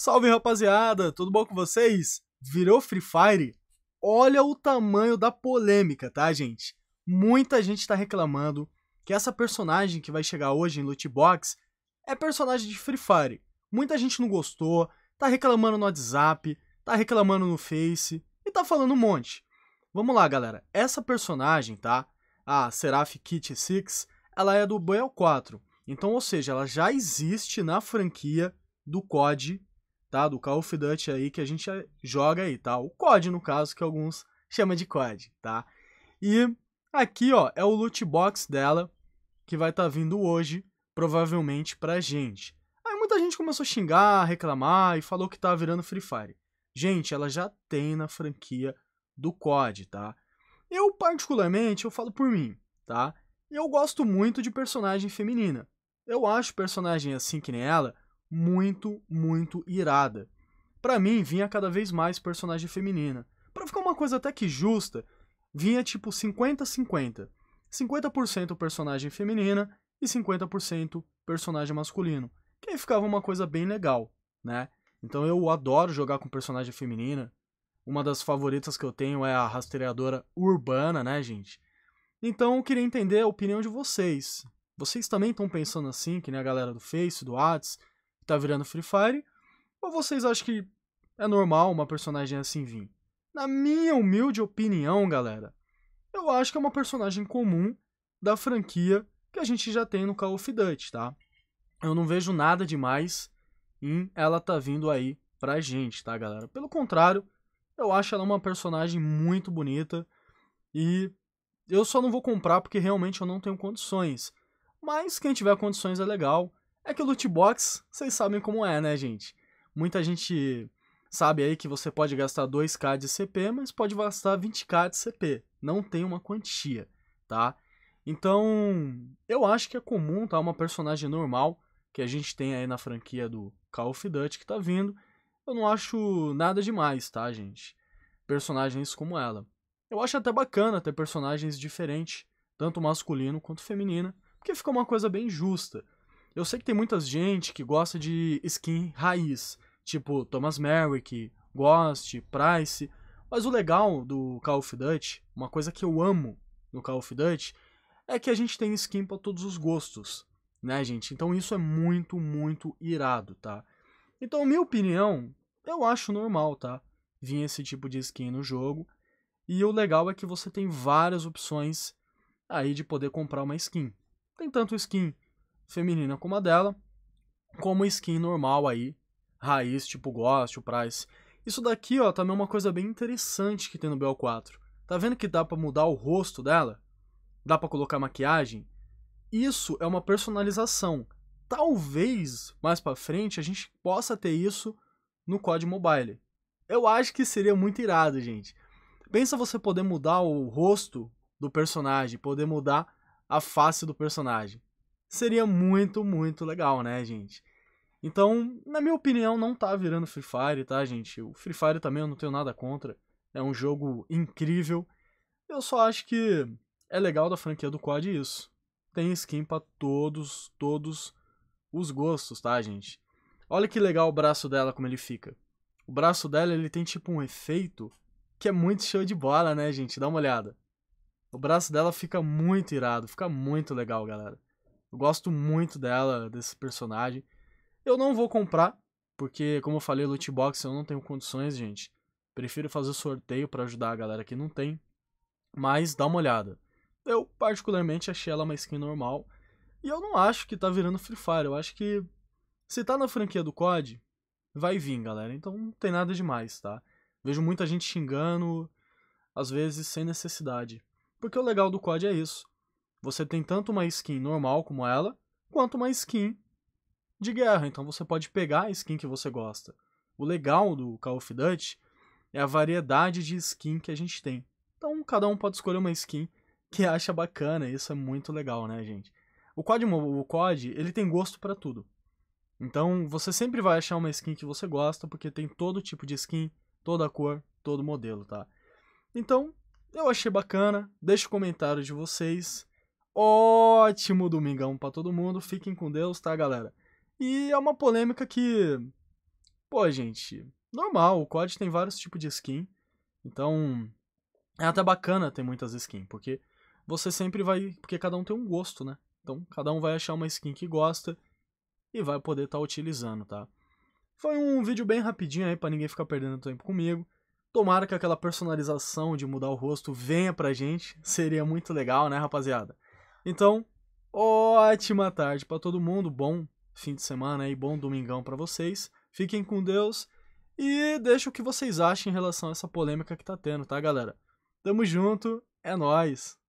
Salve rapaziada, tudo bom com vocês? Virou Free Fire? Olha o tamanho da polêmica, tá, gente? Muita gente tá reclamando que essa personagem que vai chegar hoje em Loot Box é personagem de Free Fire. Muita gente não gostou, tá reclamando no WhatsApp, tá reclamando no Face e tá falando um monte. Vamos lá, galera. Essa personagem, tá? A Seraph Kit 6, ela é do Boel 4. Então, ou seja, ela já existe na franquia do COD tá? Do Call of Duty aí que a gente joga aí, tá? O COD, no caso, que alguns chamam de COD, tá? E aqui, ó, é o loot box dela que vai estar tá vindo hoje, provavelmente, pra gente. Aí muita gente começou a xingar, reclamar e falou que tá virando Free Fire. Gente, ela já tem na franquia do COD, tá? Eu, particularmente, eu falo por mim, tá? Eu gosto muito de personagem feminina. Eu acho personagem assim que nem ela muito, muito irada. Para mim, vinha cada vez mais personagem feminina. Para ficar uma coisa até que justa, vinha tipo 50-50. 50% personagem feminina e 50% personagem masculino. Que aí ficava uma coisa bem legal, né? Então eu adoro jogar com personagem feminina. Uma das favoritas que eu tenho é a rastreadora urbana, né, gente? Então eu queria entender a opinião de vocês. Vocês também estão pensando assim, que nem a galera do Face, do WhatsApp? tá virando Free Fire? Ou vocês acham que é normal uma personagem assim vir? Na minha humilde opinião, galera, eu acho que é uma personagem comum da franquia que a gente já tem no Call of Duty, tá? Eu não vejo nada demais em ela tá vindo aí pra gente, tá, galera? Pelo contrário, eu acho ela uma personagem muito bonita e eu só não vou comprar porque realmente eu não tenho condições. Mas quem tiver condições é legal. É que o loot box, vocês sabem como é, né, gente? Muita gente sabe aí que você pode gastar 2k de CP, mas pode gastar 20k de CP. Não tem uma quantia, tá? Então, eu acho que é comum, tá? Uma personagem normal que a gente tem aí na franquia do Call of Duty que tá vindo. Eu não acho nada demais, tá, gente? Personagens como ela. Eu acho até bacana ter personagens diferentes, tanto masculino quanto feminina, porque fica uma coisa bem justa. Eu sei que tem muita gente que gosta de skin raiz, tipo Thomas Merrick, Ghost, Price, mas o legal do Call of Duty, uma coisa que eu amo no Call of Duty, é que a gente tem skin para todos os gostos, né, gente? Então isso é muito, muito irado, tá? Então, minha opinião, eu acho normal, tá? Vim esse tipo de skin no jogo. E o legal é que você tem várias opções aí de poder comprar uma skin. Tem tanto skin feminina como a dela, como skin normal aí, raiz, tipo Ghost, tipo Price. Isso daqui, ó, também é uma coisa bem interessante que tem no BO4. Tá vendo que dá para mudar o rosto dela? Dá para colocar maquiagem? Isso é uma personalização. Talvez, mais para frente, a gente possa ter isso no COD Mobile. Eu acho que seria muito irado, gente. Pensa você poder mudar o rosto do personagem, poder mudar a face do personagem seria muito, muito legal, né, gente? Então, na minha opinião, não tá virando Free Fire, tá, gente? O Free Fire também eu não tenho nada contra. É um jogo incrível. Eu só acho que é legal da franquia do COD isso. Tem skin pra todos, todos os gostos, tá, gente? Olha que legal o braço dela, como ele fica. O braço dela, ele tem tipo um efeito que é muito show de bola, né, gente? Dá uma olhada. O braço dela fica muito irado, fica muito legal, galera. Eu gosto muito dela, desse personagem. Eu não vou comprar, porque, como eu falei, loot box eu não tenho condições, gente. Prefiro fazer sorteio para ajudar a galera que não tem. Mas dá uma olhada. Eu, particularmente, achei ela uma skin normal. E eu não acho que tá virando Free Fire. Eu acho que se tá na franquia do COD, vai vir, galera. Então não tem nada demais, tá? Vejo muita gente xingando, às vezes sem necessidade. Porque o legal do COD é isso. Você tem tanto uma skin normal como ela, quanto uma skin de guerra. Então você pode pegar a skin que você gosta. O legal do Call of Duty é a variedade de skin que a gente tem. Então cada um pode escolher uma skin que acha bacana, isso é muito legal, né, gente? O COD, o COD ele tem gosto para tudo. Então você sempre vai achar uma skin que você gosta, porque tem todo tipo de skin, toda cor, todo modelo, tá? Então, eu achei bacana. Deixa o comentário de vocês ótimo domingão para todo mundo. Fiquem com Deus, tá, galera? E é uma polêmica que. Pô, gente, normal. O COD tem vários tipos de skin. Então. É até bacana ter muitas skins, porque você sempre vai. Porque cada um tem um gosto, né? Então, cada um vai achar uma skin que gosta e vai poder estar tá utilizando, tá? Foi um vídeo bem rapidinho aí para ninguém ficar perdendo tempo comigo. Tomara que aquela personalização de mudar o rosto venha pra gente. Seria muito legal, né, rapaziada? Então, ótima tarde para todo mundo, bom fim de semana e bom domingão para vocês. Fiquem com Deus e deixa o que vocês acham em relação a essa polêmica que tá tendo, tá, galera? Tamo junto, é nós.